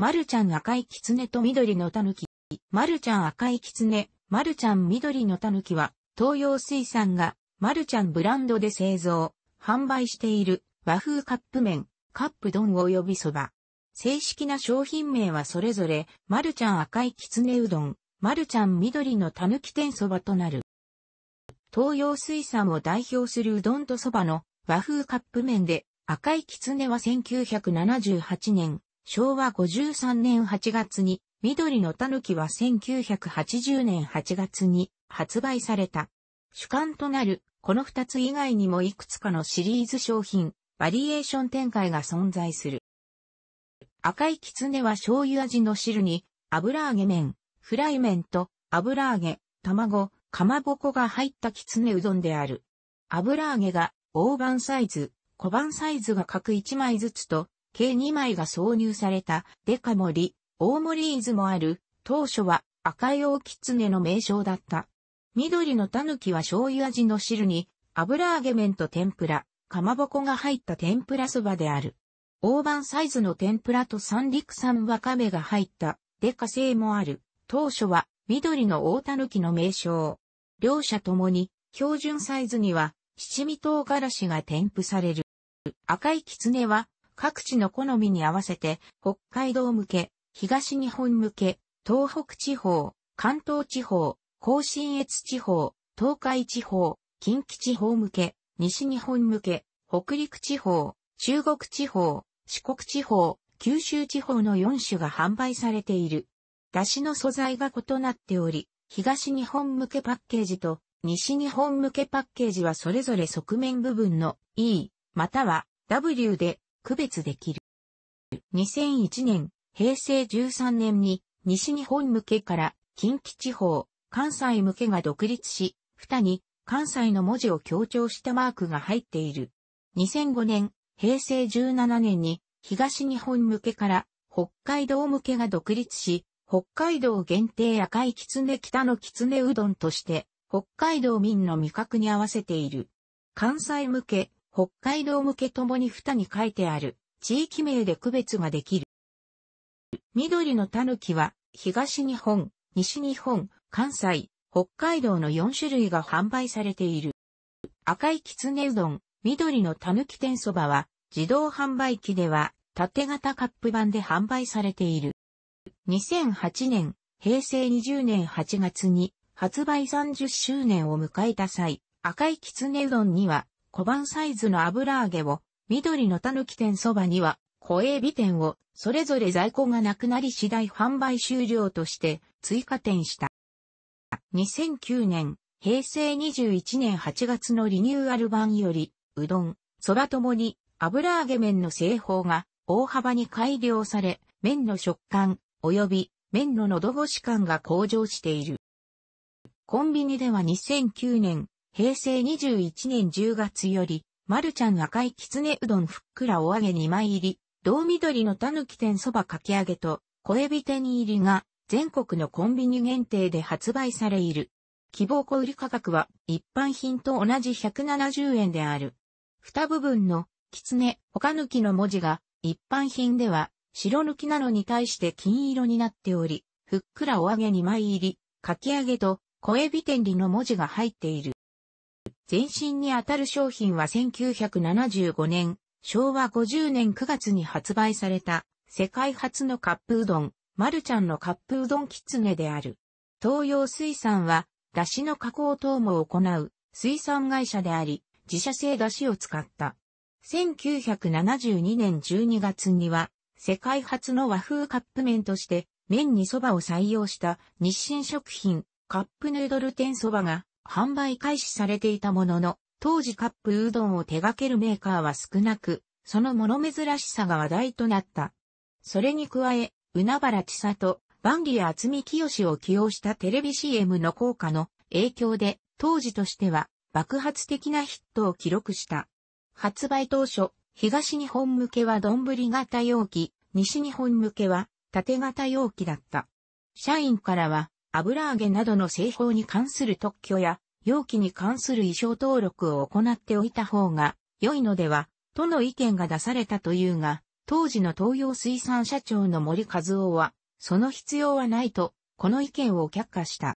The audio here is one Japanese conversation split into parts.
マルちゃん赤いキツネと緑のたぬき。マルちゃん赤いキツネ、ちゃん緑のたぬきは、東洋水産が、マルちゃんブランドで製造、販売している和風カップ麺、カップ丼及びそば。正式な商品名はそれぞれ、マルちゃん赤い狐うどん、マルちゃん緑のたぬき天そばとなる。東洋水産を代表するうどんとそばの和風カップ麺で、赤い狐つねは1978年、昭和53年8月に、緑の狸は1980年8月に発売された。主観となる、この二つ以外にもいくつかのシリーズ商品、バリエーション展開が存在する。赤いキツネは醤油味の汁に、油揚げ麺、フライ麺と油揚げ、卵、かまぼこが入ったきつねうどんである。油揚げが大判サイズ、小判サイズが各1枚ずつと計2枚が挿入されたデカ盛り、大盛り図もある、当初は赤い大狐の名称だった。緑の狸は醤油味の汁に、油揚げ麺と天ぷら、かまぼこが入った天ぷらそばである。大判サイズの天ぷらと三陸産わかめが入った、デカ製もある。当初は、緑の大狸の名称。両者ともに、標準サイズには、七味唐辛子が添付される。赤い狐は、各地の好みに合わせて、北海道向け、東日本向け、東北地方、関東地方、甲信越地方、東海地方、近畿地方向け、西日本向け、北陸地方、中国地方、四国地方、九州地方の4種が販売されている。出汁の素材が異なっており、東日本向けパッケージと西日本向けパッケージはそれぞれ側面部分の E または W で区別できる。2001年、平成13年に西日本向けから近畿地方、関西向けが独立し、蓋に関西の文字を強調したマークが入っている。2005年、平成17年に東日本向けから北海道向けが独立し、北海道限定赤い狐北の狐うどんとして、北海道民の味覚に合わせている。関西向け、北海道向けともに蓋に書いてある地域名で区別ができる。緑の狸は東日本、西日本、関西、北海道の4種類が販売されている。赤いきつねうどん、緑のたぬき天そばは自動販売機では縦型カップ版で販売されている。2008年、平成20年8月に発売30周年を迎えた際、赤いきつねうどんには小判サイズの油揚げを、緑のたぬき店そばには、小エビ店を、それぞれ在庫がなくなり次第販売終了として追加店した。2009年、平成21年8月のリニューアル版より、うどん、そばともに油揚げ麺の製法が大幅に改良され、麺の食感及び麺の喉越し感が向上している。コンビニでは2009年平成21年10月より、マルちゃん赤いきつねうどんふっくらお揚げ2枚入り、銅緑のたぬき天そばかき揚げと、小エビ天入りが、全国のコンビニ限定で発売されいる。希望小売価格は一般品と同じ170円である。二部分の、きつね、かぬきの文字が、一般品では、白抜きなのに対して金色になっており、ふっくらお揚げ2枚入り、かき揚げと、小エビ天理の文字が入っている。前身にあたる商品は1975年、昭和50年9月に発売された、世界初のカップうどん、マルちゃんのカップうどんキツネである。東洋水産は、だしの加工等も行う、水産会社であり、自社製だしを使った。1972年12月には、世界初の和風カップ麺として、麺に蕎麦を採用した日清食品、カップヌードル店蕎麦が販売開始されていたものの、当時カップうどんを手掛けるメーカーは少なく、その物珍しさが話題となった。それに加え、海原千里、万里厚美清を起用したテレビ CM の効果の影響で、当時としては爆発的なヒットを記録した。発売当初、東日本向けは丼型容器、西日本向けは縦型容器だった。社員からは、油揚げなどの製法に関する特許や、容器に関する衣装登録を行っておいた方が良いのでは、との意見が出されたというが、当時の東洋水産社長の森和夫は、その必要はないと、この意見を却下した。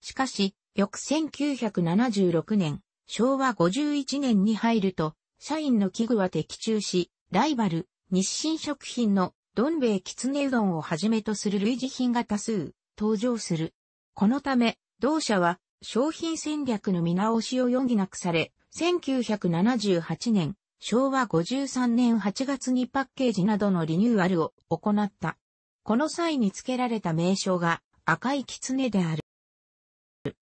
しかし、翌1976年、昭和51年に入ると、社員の器具は的中し、ライバル、日清食品のどん兵衛きつねうどんをはじめとする類似品が多数、登場する。このため、同社は商品戦略の見直しを余儀なくされ、1978年、昭和53年8月にパッケージなどのリニューアルを行った。この際に付けられた名称が赤い狐である。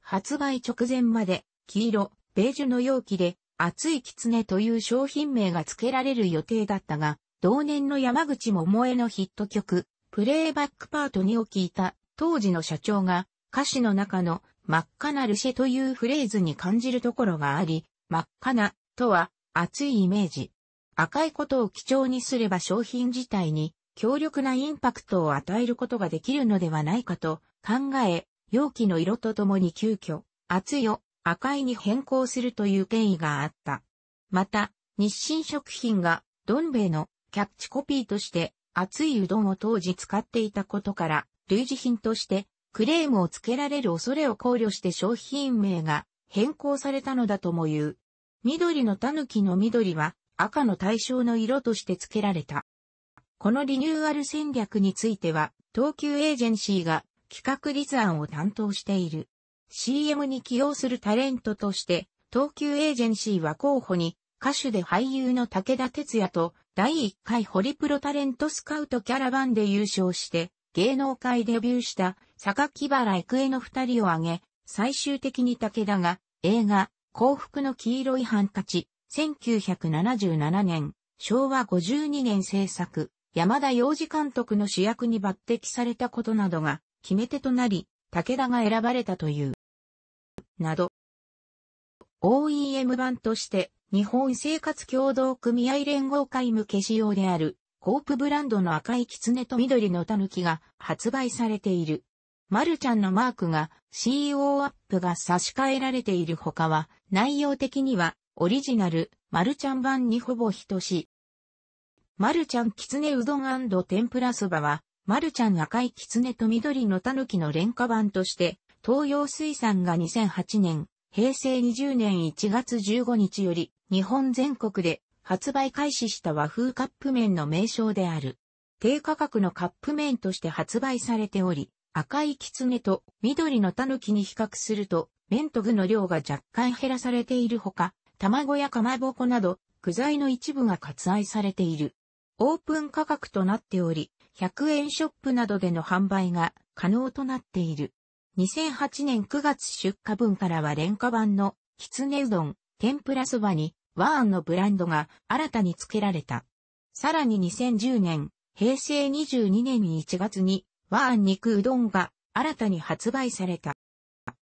発売直前まで黄色、ベージュの容器で熱い狐という商品名が付けられる予定だったが、同年の山口百恵のヒット曲、プレイバックパートにを聞いた当時の社長が歌詞の中の真っ赤なルシェというフレーズに感じるところがあり、真っ赤なとは熱いイメージ。赤いことを基調にすれば商品自体に強力なインパクトを与えることができるのではないかと考え、容器の色とともに急遽、熱いを赤いに変更するという経緯があった。また、日清食品がどん兵衛のキャッチコピーとして熱いうどんを当時使っていたことから、類似品として、クレームをつけられる恐れを考慮して商品名が変更されたのだとも言う。緑の狸の緑は赤の対象の色として付けられた。このリニューアル戦略については、東急エージェンシーが企画立案を担当している。CM に起用するタレントとして、東急エージェンシーは候補に、歌手で俳優の武田鉄也と、第1回ホリプロタレントスカウトキャラバンで優勝して、芸能界デビューした榊原郁恵の二人を挙げ、最終的に武田が映画幸福の黄色いハンカチ、1977年、昭和52年制作、山田洋次監督の主役に抜擢されたことなどが決め手となり、武田が選ばれたという。など。OEM 版として日本生活協同組合連合会向け仕様であるコープブランドの赤い狐と緑の狸が発売されている。マルちゃんのマークが CO アップが差し替えられている他は、内容的にはオリジナル、マルちゃん版にほぼ等しい。マルちゃん狐うどん天ぷらそばは、マルちゃん赤い狐と緑の狸の廉価版として、東洋水産が2008年、平成20年1月15日より、日本全国で発売開始した和風カップ麺の名称である。低価格のカップ麺として発売されており、赤いキツネと緑のタヌキに比較すると、麺と具の量が若干減らされているほか、卵やかまぼこなど、具材の一部が割愛されている。オープン価格となっており、100円ショップなどでの販売が可能となっている。2008年9月出荷分からは廉価版のきつねうどん、天ぷらそばにワーンのブランドが新たに付けられた。さらに2010年、平成22年1月に、ワーン肉うどんが新たに発売された。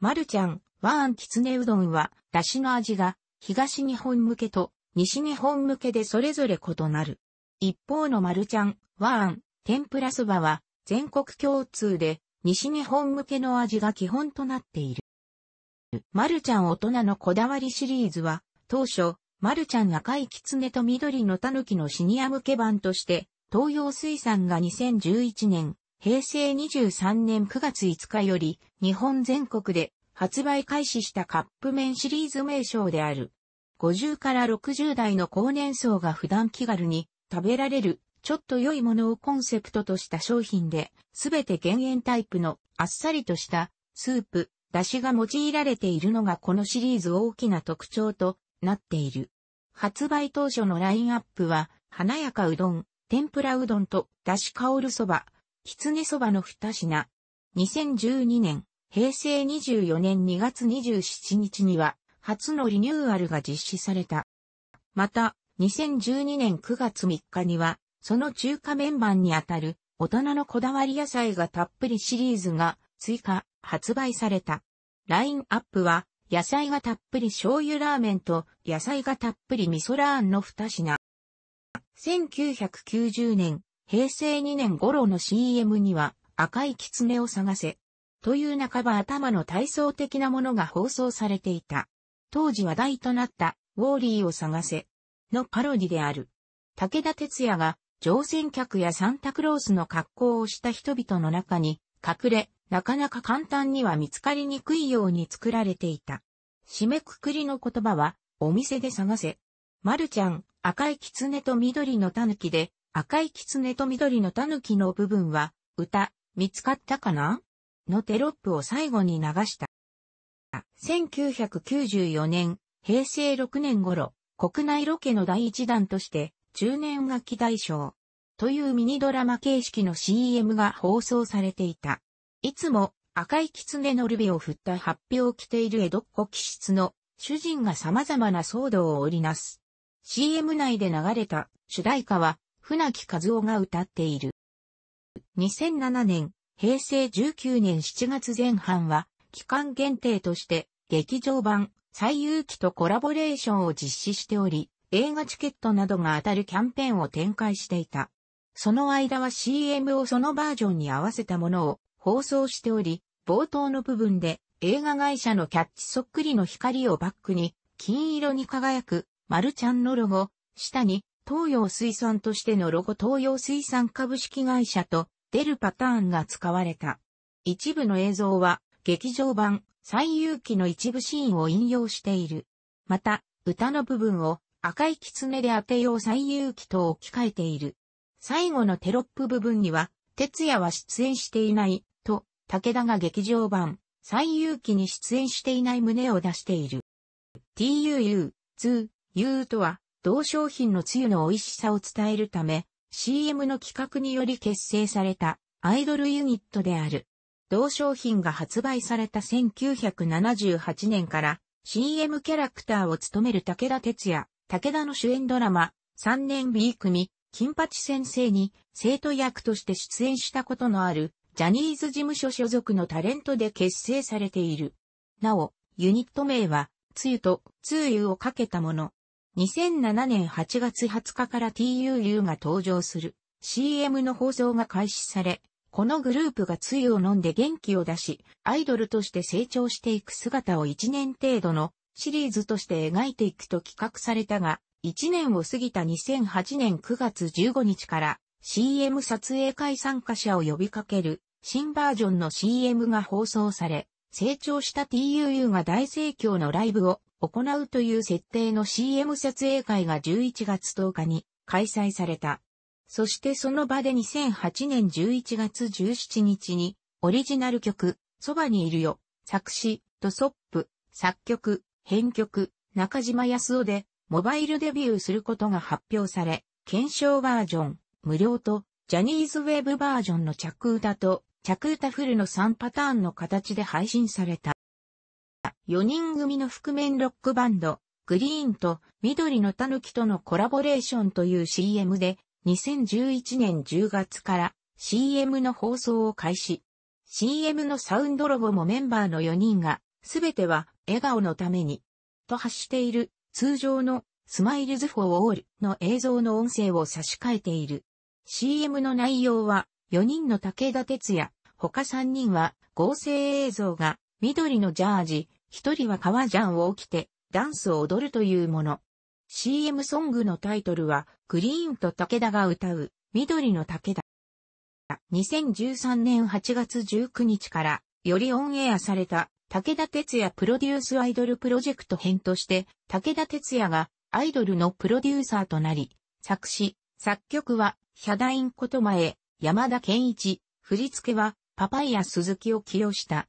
マルちゃん、ワーンきつねうどんは、だしの味が東日本向けと西日本向けでそれぞれ異なる。一方のマルちゃん、ワーン、天ぷらそばは全国共通で西日本向けの味が基本となっている。マルちゃん大人のこだわりシリーズは当初マルちゃん赤いキツネと緑のタヌキのシニア向け版として、東洋水産が2011年、平成23年9月5日より、日本全国で発売開始したカップ麺シリーズ名称である。50から60代の高年層が普段気軽に食べられる、ちょっと良いものをコンセプトとした商品で、すべて減塩タイプのあっさりとしたスープ、出汁が用いられているのがこのシリーズ大きな特徴となっている。発売当初のラインアップは、華やかうどん、天ぷらうどんと、だし香るそば、きつねそばの二品。2012年、平成24年2月27日には、初のリニューアルが実施された。また、2012年9月3日には、その中華面板にあたる、大人のこだわり野菜がたっぷりシリーズが追加、発売された。ラインアップは、野菜がたっぷり醤油ラーメンと野菜がたっぷり味噌ラーンの二品。1990年、平成2年頃の CM には赤い狐を探せ。という半ば頭の体操的なものが放送されていた。当時話題となったウォーリーを探せ。のパロディである。武田鉄矢が乗船客やサンタクロースの格好をした人々の中に隠れ、なかなか簡単には見つかりにくいように作られていた。締めくくりの言葉は、お店で探せ。まるちゃん、赤い狐と緑の狸で、赤い狐と緑の狸の部分は、歌、見つかったかなのテロップを最後に流した。1994年、平成6年頃、国内ロケの第一弾として、中年楽器大賞というミニドラマ形式の CM が放送されていた。いつも赤い狐のルビを振った発表を着ている江戸っ子気質の主人が様々な騒動を織りなす。CM 内で流れた主題歌は船木和夫が歌っている。2007年、平成19年7月前半は期間限定として劇場版最有機とコラボレーションを実施しており、映画チケットなどが当たるキャンペーンを展開していた。その間は CM をそのバージョンに合わせたものを放送しており、冒頭の部分で映画会社のキャッチそっくりの光をバックに、金色に輝く、丸ちゃんのロゴ、下に、東洋水産としてのロゴ東洋水産株式会社と出るパターンが使われた。一部の映像は劇場版最有機の一部シーンを引用している。また、歌の部分を赤い狐で当てよう最有機と置き換えている。最後のテロップ部分には、哲也は出演していない武田が劇場版、最有機に出演していない旨を出している。TUU、2、U とは、同商品のつゆの美味しさを伝えるため、CM の企画により結成されたアイドルユニットである。同商品が発売された1978年から CM キャラクターを務める武田哲也、武田の主演ドラマ、3年 B 組、金八先生に生徒役として出演したことのあるジャニーズ事務所所属のタレントで結成されている。なお、ユニット名は、つゆと、つゆをかけたもの。2007年8月20日から TUU が登場する CM の放送が開始され、このグループがつゆを飲んで元気を出し、アイドルとして成長していく姿を1年程度のシリーズとして描いていくと企画されたが、1年を過ぎた2008年9月15日から CM 撮影会参加者を呼びかける新バージョンの CM が放送され、成長した TUU が大盛況のライブを行うという設定の CM 撮影会が11月10日に開催された。そしてその場で2008年11月17日にオリジナル曲、そばにいるよ、作詞、とソップ、作曲、編曲、中島康夫でモバイルデビューすることが発表され、検証バージョン、無料とジャニーズウェブバージョンの着歌とチャクータフルの3パターンの形で配信された。4人組の覆面ロックバンド、グリーンと緑の狸とのコラボレーションという CM で、2011年10月から CM の放送を開始。CM のサウンドロボもメンバーの4人が、すべては笑顔のために、と発している通常のスマイルズフォーオールの映像の音声を差し替えている。CM の内容は4人の武田鉄也、他三人は合成映像が緑のジャージ、一人は革ジャンを着てダンスを踊るというもの。CM ソングのタイトルはグリーンと武田が歌う緑の武田。2013年8月19日からよりオンエアされた武田鉄矢プロデュースアイドルプロジェクト編として武田鉄矢がアイドルのプロデューサーとなり、作詞、作曲はヒャダインこと前、山田健一、振り付けはパパイヤ鈴木を起用した。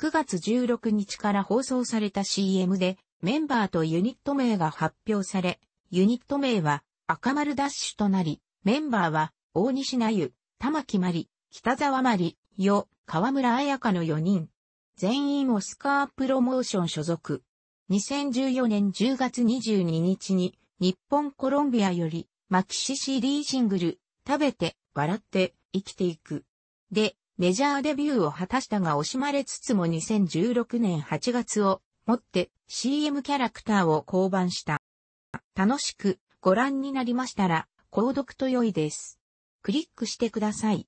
9月16日から放送された CM で、メンバーとユニット名が発表され、ユニット名は赤丸ダッシュとなり、メンバーは大西奈由、玉木まり、北沢まり、よ、河村彩香の4人。全員オスカープロモーション所属。2014年10月22日に、日本コロンビアより、マキシ CD シングル、食べて、笑って、生きていく。で、メジャーデビューを果たしたが惜しまれつつも2016年8月をもって CM キャラクターを降板した。楽しくご覧になりましたら、購読と良いです。クリックしてください。